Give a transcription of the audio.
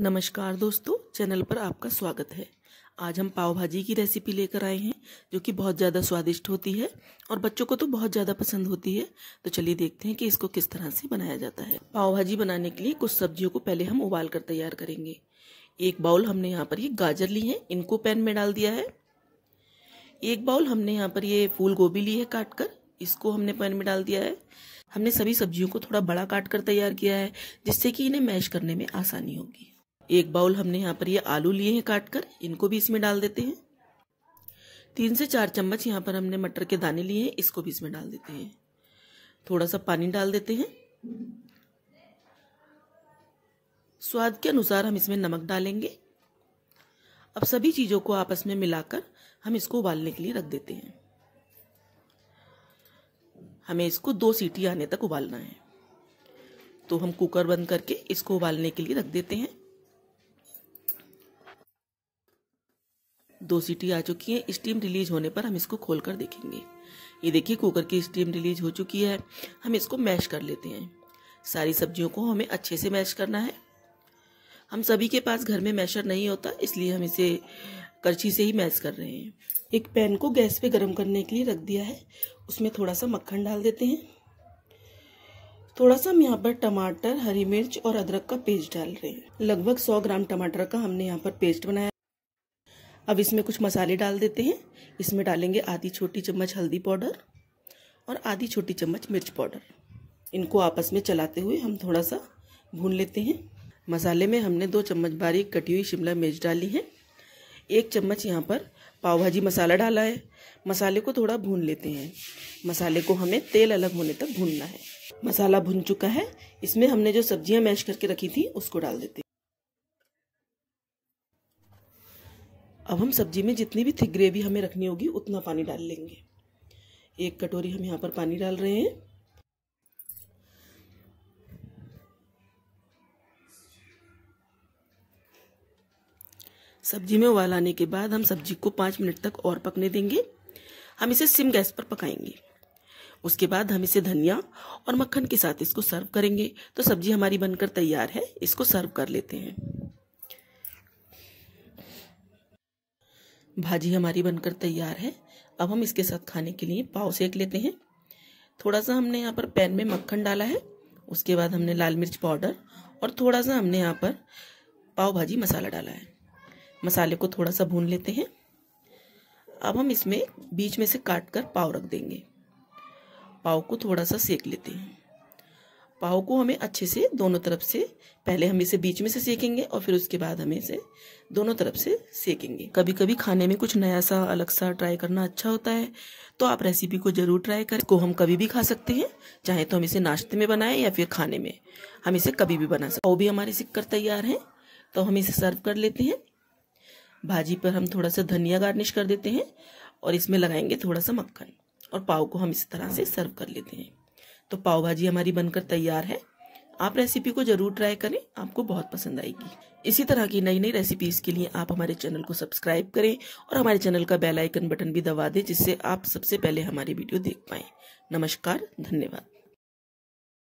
नमस्कार दोस्तों चैनल पर आपका स्वागत है आज हम पाव भाजी की रेसिपी लेकर आए हैं जो कि बहुत ज़्यादा स्वादिष्ट होती है और बच्चों को तो बहुत ज़्यादा पसंद होती है तो चलिए देखते हैं कि इसको किस तरह से बनाया जाता है पाव भाजी बनाने के लिए कुछ सब्जियों को पहले हम उबाल कर तैयार करेंगे एक बाउल हमने यहाँ पर ये गाजर ली है इनको पैन में डाल दिया है एक बाउल हमने यहाँ पर ये फूल गोभी ली है काट कर इसको हमने पैन में डाल दिया है हमने सभी सब्जियों को थोड़ा बड़ा काट कर तैयार किया है जिससे कि इन्हें मैश करने में आसानी होगी एक बाउल हमने यहाँ पर ये आलू लिए हैं काट कर इनको भी इसमें डाल देते हैं तीन से चार चम्मच यहाँ पर हमने मटर के दाने लिए हैं इसको भी इसमें डाल देते हैं थोड़ा सा पानी डाल देते हैं स्वाद के अनुसार हम इसमें नमक डालेंगे अब सभी चीज़ों को आपस में मिलाकर हम इसको उबालने के लिए रख देते हैं हमें इसको दो सीटी आने तक उबालना है तो हम कुकर बंद करके इसको उबालने के लिए रख देते हैं दो सीटी आ चुकी है स्टीम रिलीज होने पर हम इसको खोल कर देखेंगे ये देखिए कुकर की स्टीम रिलीज हो चुकी है हम इसको मैश कर लेते हैं सारी सब्जियों को हमें अच्छे से मैश करना है हम सभी के पास घर में मैशर नहीं होता इसलिए हम इसे करछी से ही मैश कर रहे हैं एक पैन को गैस पे गर्म करने के लिए रख दिया है उसमें थोड़ा सा मक्खन डाल देते हैं थोड़ा सा हम यहाँ पर टमाटर हरी मिर्च और अदरक का पेस्ट डाल रहे हैं लगभग 100 ग्राम टमाटर का हमने यहाँ पर पेस्ट बनाया अब इसमें कुछ मसाले डाल देते हैं इसमें डालेंगे आधी छोटी चम्मच हल्दी पाउडर और आधी छोटी चम्मच मिर्च पाउडर इनको आपस में चलाते हुए हम थोड़ा सा भून लेते हैं मसाले में हमने दो चम्मच बारीक कटी हुई शिमला मिर्च डाली है एक चम्मच यहाँ पर पाव भाजी मसाला डाला है मसाले को थोड़ा भून लेते हैं मसाले को हमें तेल अलग होने तक भूनना है मसाला भुन चुका है इसमें हमने जो सब्जियां मैश करके रखी थी उसको डाल देते हैं अब हम सब्जी में जितनी भी थिक ग्रेवी हमें रखनी होगी उतना पानी डाल लेंगे एक कटोरी हम यहाँ पर पानी डाल रहे हैं सब्जी में उबाल आने के बाद हम सब्जी को पाँच मिनट तक और पकने देंगे हम इसे सिम गैस पर पकाएंगे उसके बाद हम इसे धनिया और मक्खन के साथ इसको सर्व करेंगे तो सब्जी हमारी बनकर तैयार है इसको सर्व कर लेते हैं भाजी हमारी बनकर तैयार है अब हम इसके साथ खाने के लिए पाव सेक लेते हैं थोड़ा सा हमने यहाँ पर पैन में मक्खन डाला है उसके बाद हमने लाल मिर्च पाउडर और थोड़ा सा हमने यहाँ पर पाव भाजी मसाला डाला है मसाले को थोड़ा सा भून लेते हैं अब हम इसमें बीच में से काट कर पाव रख देंगे पाव को थोड़ा सा सेक लेते हैं पाव को हमें अच्छे से दोनों तरफ से पहले हम इसे बीच में से सेकेंगे और फिर उसके बाद हमें इसे दोनों तरफ से सेकेंगे कभी कभी खाने में कुछ नया सा अलग सा ट्राई करना अच्छा होता है तो आप रेसिपी को जरूर ट्राई करें इसको हम कभी भी खा सकते हैं चाहे तो हम इसे नाश्ते में बनाएं या फिर खाने में हम इसे कभी भी बना सकते पाव भी हमारे कर तैयार है तो हम इसे सर्व कर लेते हैं भाजी पर हम थोड़ा सा धनिया गार्निश कर देते हैं और इसमें लगाएंगे थोड़ा सा मक्खन और पाव को हम इस तरह से सर्व कर लेते हैं तो पाव भाजी हमारी बनकर तैयार है आप रेसिपी को जरूर ट्राई करें आपको बहुत पसंद आएगी इसी तरह की नई नई रेसिपीज के लिए आप हमारे चैनल को सब्सक्राइब करें और हमारे चैनल का बेल आइकन बटन भी दबा दें जिससे आप सबसे पहले हमारी वीडियो देख पाएं नमस्कार धन्यवाद